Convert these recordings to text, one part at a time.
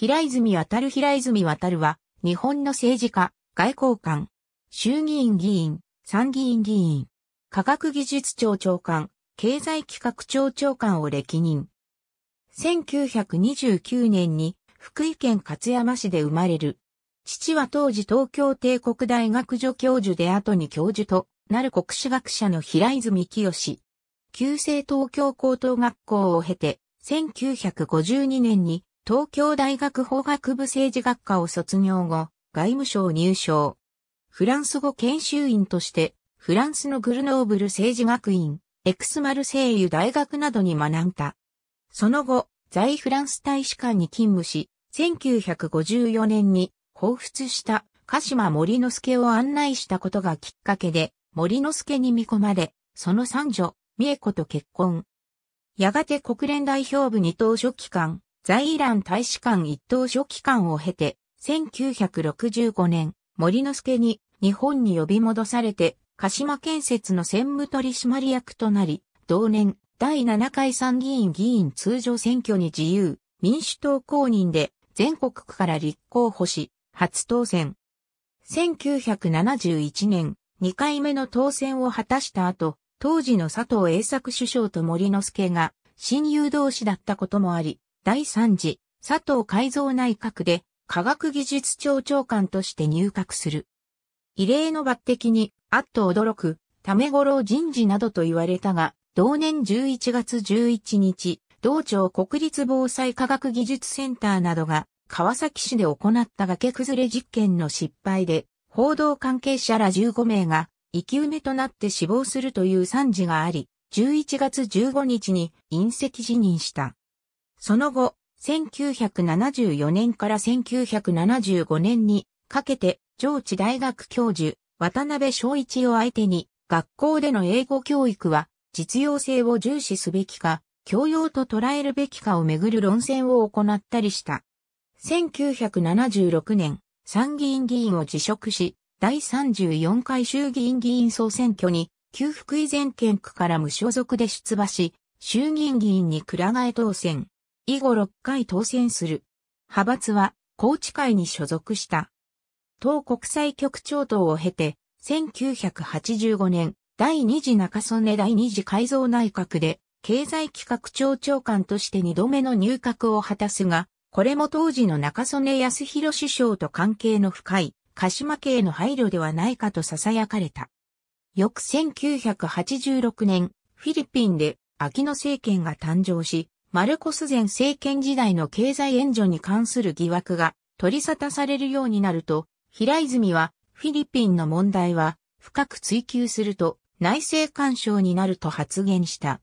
平泉渡る平泉渡るは、日本の政治家、外交官、衆議院議員、参議院議員、科学技術庁長官、経済企画庁長官を歴任。1929年に福井県勝山市で生まれる。父は当時東京帝国大学助教授で後に教授となる国史学者の平泉清。旧制東京高等学校を経て、1952年に東京大学法学部政治学科を卒業後、外務省入省。フランス語研修員として、フランスのグルノーブル政治学院、エクスマルセイユ大学などに学んだ。その後、在フランス大使館に勤務し、1954年に彷彿した鹿島森之助を案内したことがきっかけで、森之助に見込まれ、その三女、美恵子と結婚。やがて国連代表部に当書期間、在イラン大使館一等書期間を経て、1965年、森之助に日本に呼び戻されて、鹿島建設の専務取締役となり、同年、第7回参議院議員通常選挙に自由、民主党公認で全国区から立候補し、初当選。1971年、2回目の当選を果たした後、当時の佐藤栄作首相と森之助が親友同士だったこともあり、第3次佐藤改造内閣で科学技術庁長官として入閣する。異例の抜擢に、あっと驚く、ためごろ人事などと言われたが、同年11月11日、道庁国立防災科学技術センターなどが、川崎市で行った崖崩れ実験の失敗で、報道関係者ら15名が、生き埋めとなって死亡するという惨事があり、11月15日に隕石辞任した。その後、1974年から1975年にかけて上智大学教授渡辺昭一を相手に学校での英語教育は実用性を重視すべきか、教養と捉えるべきかをめぐる論戦を行ったりした。1976年、参議院議員を辞職し、第34回衆議院議員総選挙に、旧福井前県区から無所属で出馬し、衆議院議員にく替え当選。以後6回当選する。派閥は、高知会に所属した。党国際局長党を経て、1985年、第2次中曽根第2次改造内閣で、経済企画庁長官として2度目の入閣を果たすが、これも当時の中曽根康弘首相と関係の深い、鹿島系の配慮ではないかと囁かれた。翌1986年、フィリピンで秋野政権が誕生し、マルコス前政権時代の経済援助に関する疑惑が取り沙汰されるようになると、平泉はフィリピンの問題は深く追求すると内政干渉になると発言した。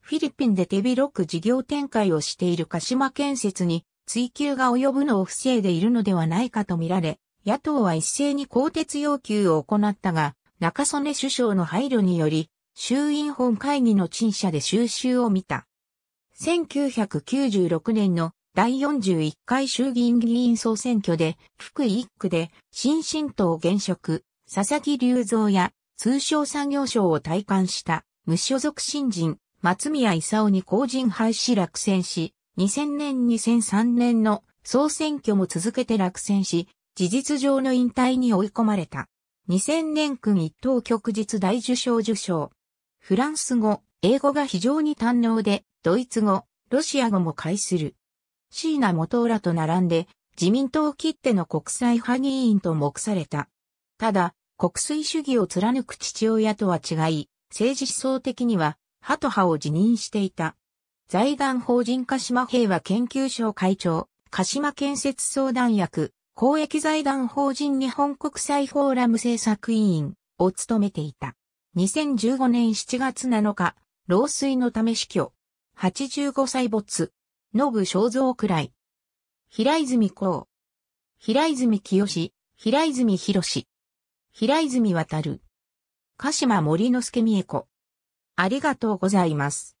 フィリピンで手広く事業展開をしている鹿島建設に追求が及ぶのを防いでいるのではないかとみられ、野党は一斉に更迭要求を行ったが、中曽根首相の配慮により、衆院本会議の陳謝で収集を見た。1996年の第41回衆議院議員総選挙で、福井一区で、新進党現職、佐々木隆三や、通商産業省を退官した、無所属新人、松宮勲に公人廃止落選し、2000年2003年の総選挙も続けて落選し、事実上の引退に追い込まれた。2000年君一等旭日大受賞受賞。フランス語、英語が非常に堪能で、ドイツ語、ロシア語も介する。シーナ元浦と並んで、自民党切っての国際派議員と目された。ただ、国粋主義を貫く父親とは違い、政治思想的には、派と派を辞任していた。財団法人鹿島平和研究所会長、鹿島建設相談役、公益財団法人日本国際フォーラム政策委員を務めていた。2015年7月7日、老衰のため死去。85歳没。信正蔵くらい。平泉公。平泉清。平泉博。平泉渡る。鹿島森之助美恵子。ありがとうございます。